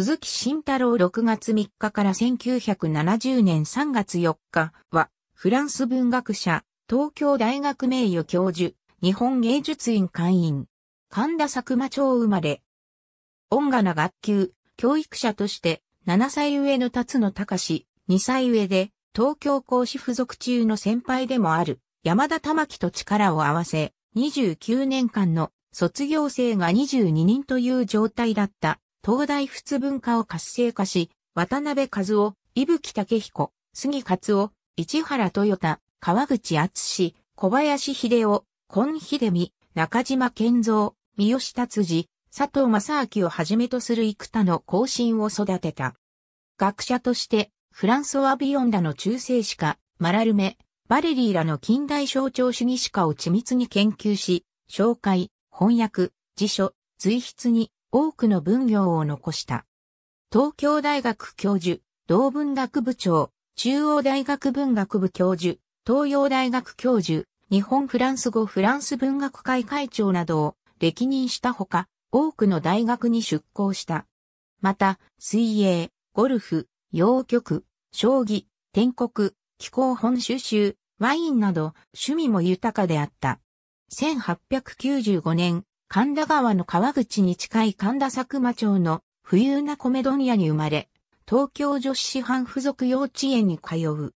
鈴木慎太郎6月3日から1970年3月4日は、フランス文学者、東京大学名誉教授、日本芸術院会員、神田佐久間町生まれ。音楽な学級、教育者として、7歳上の辰野隆、2歳上で、東京講師付属中の先輩でもある、山田玉城と力を合わせ、29年間の卒業生が22人という状態だった東大仏文化を活性化し、渡辺和夫、伊吹武彦、杉勝夫、市原豊田、川口厚志、小林秀夫、今秀美、中島健三、三好達治、佐藤正明をはじめとする幾多の後進を育てた。学者として、フランソワ・ビヨンらの中世史家、マラルメ、バレリーらの近代象徴主義史家を緻密に研究し、紹介、翻訳、辞書、随筆に多くの文業を残した。東京大学教授、同文学部長、中央大学文学部教授、東洋大学教授、日本フランス語フランス文学会会長などを歴任したほか、多くの大学に出向した。また、水泳、ゴルフ、洋曲、将棋、天国、気候本収集、ワインなど趣味も豊かであった。1895年、神田川の川口に近い神田佐久間町の富裕な米問屋に生まれ、東京女子師範付属幼稚園に通う。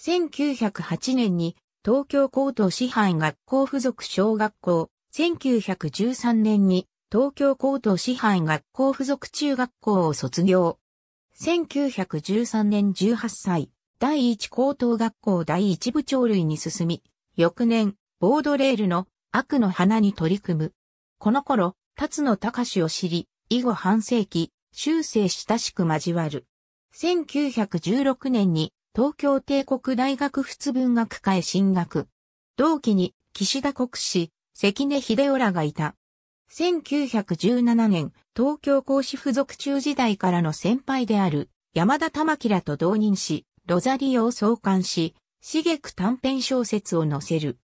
1908年に東京高等師範学校付属小学校、1913年に東京高等師範学校付属中学校を卒業。1913年18歳、第一高等学校第一部長類に進み、翌年、ボードレールの悪の花に取り組む。この頃、辰野隆を知り、以後半世紀、終生親しく交わる。1916年に東京帝国大学仏文学科へ進学。同期に岸田国史、関根秀夫らがいた。1917年、東京講師附属中時代からの先輩である山田玉木らと同任し、ロザリオを創刊し、茂く短編小説を載せる。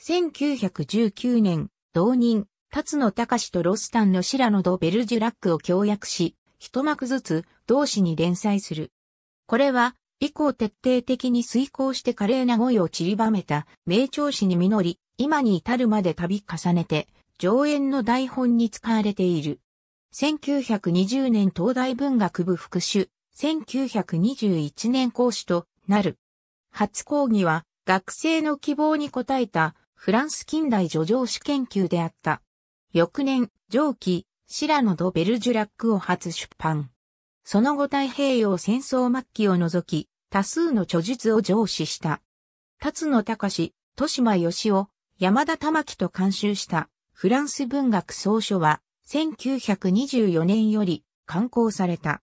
1919年、同任、辰野隆とロスタンのシラノ・ド・ベルジュラックを協約し、一幕ずつ同誌に連載する。これは、以降徹底的に遂行して華麗な語彙を散りばめた名調子に実り、今に至るまで度重ねて、上演の台本に使われている。1920年東大文学部副主、1921年講師となる。初講義は学生の希望に応えたフランス近代助情史研究であった。翌年、上記、白野ド・ベルジュラックを初出版。その後太平洋戦争末期を除き、多数の著述を上司した。辰野隆、豊島義雄、山田玉樹と監修したフランス文学総書は1924年より刊行された。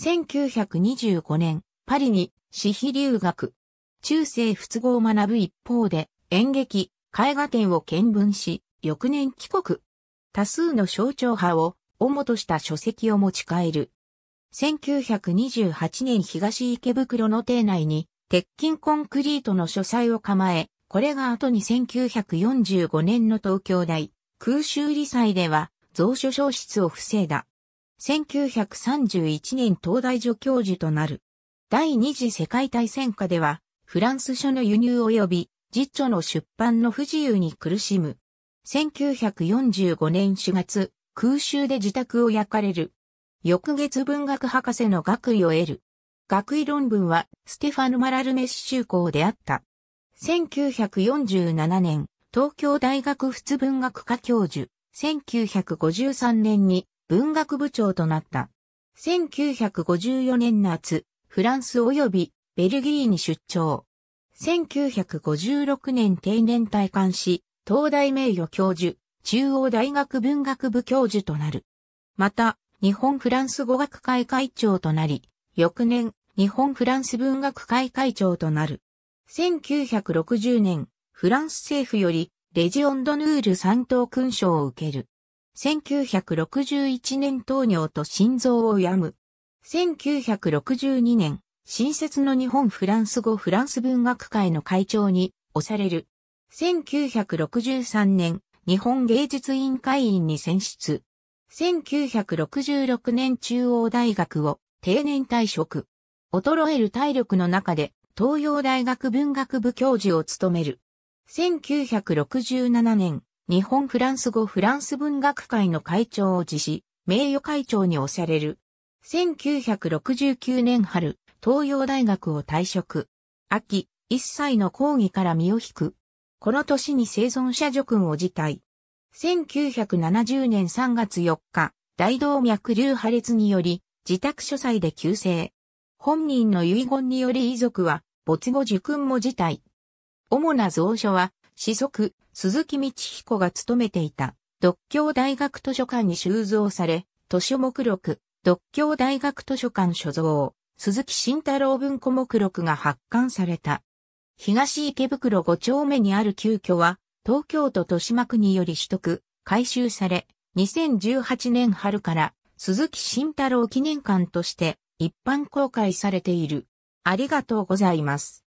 1925年、パリに私費留学。中世仏語を学ぶ一方で演劇、絵画展を見聞し、翌年帰国。多数の象徴派を主とした書籍を持ち帰る。1928年東池袋の邸内に鉄筋コンクリートの書斎を構え、これが後に1945年の東京大空襲理祭では蔵書消失を防いだ。1931年東大女教授となる。第二次世界大戦下ではフランス書の輸入及び実著の出版の不自由に苦しむ1945年4月、空襲で自宅を焼かれる。翌月文学博士の学位を得る。学位論文はステファン・マラルメッシュ校であった。1947年、東京大学仏文学科教授。1953年に文学部長となった。1954年夏、フランス及びベルギーに出張。1956年定年退官し、東大名誉教授、中央大学文学部教授となる。また、日本フランス語学会会長となり、翌年、日本フランス文学会会長となる。1960年、フランス政府より、レジオンドヌール三等勲章を受ける。1961年糖尿と心臓を病む。1962年、新設の日本フランス語フランス文学会の会長に押される。1963年、日本芸術委員会員に選出。1966年中央大学を定年退職。衰える体力の中で東洋大学文学部教授を務める。1967年、日本フランス語フランス文学会の会長を辞し、名誉会長に押される。1969年春、東洋大学を退職。秋、一切の講義から身を引く。この年に生存者叙勲を辞退。1970年3月4日、大動脈瘤破裂により、自宅書斎で急性。本人の遺言により遺族は、没後受勲も辞退。主な蔵書は、子息、鈴木道彦が勤めていた、独協大学図書館に収蔵され、図書目録、独協大学図書館所蔵、鈴木慎太郎文庫目録が発刊された。東池袋5丁目にある旧居は、東京都豊島区により取得、改修され、2018年春から鈴木慎太郎記念館として一般公開されている。ありがとうございます。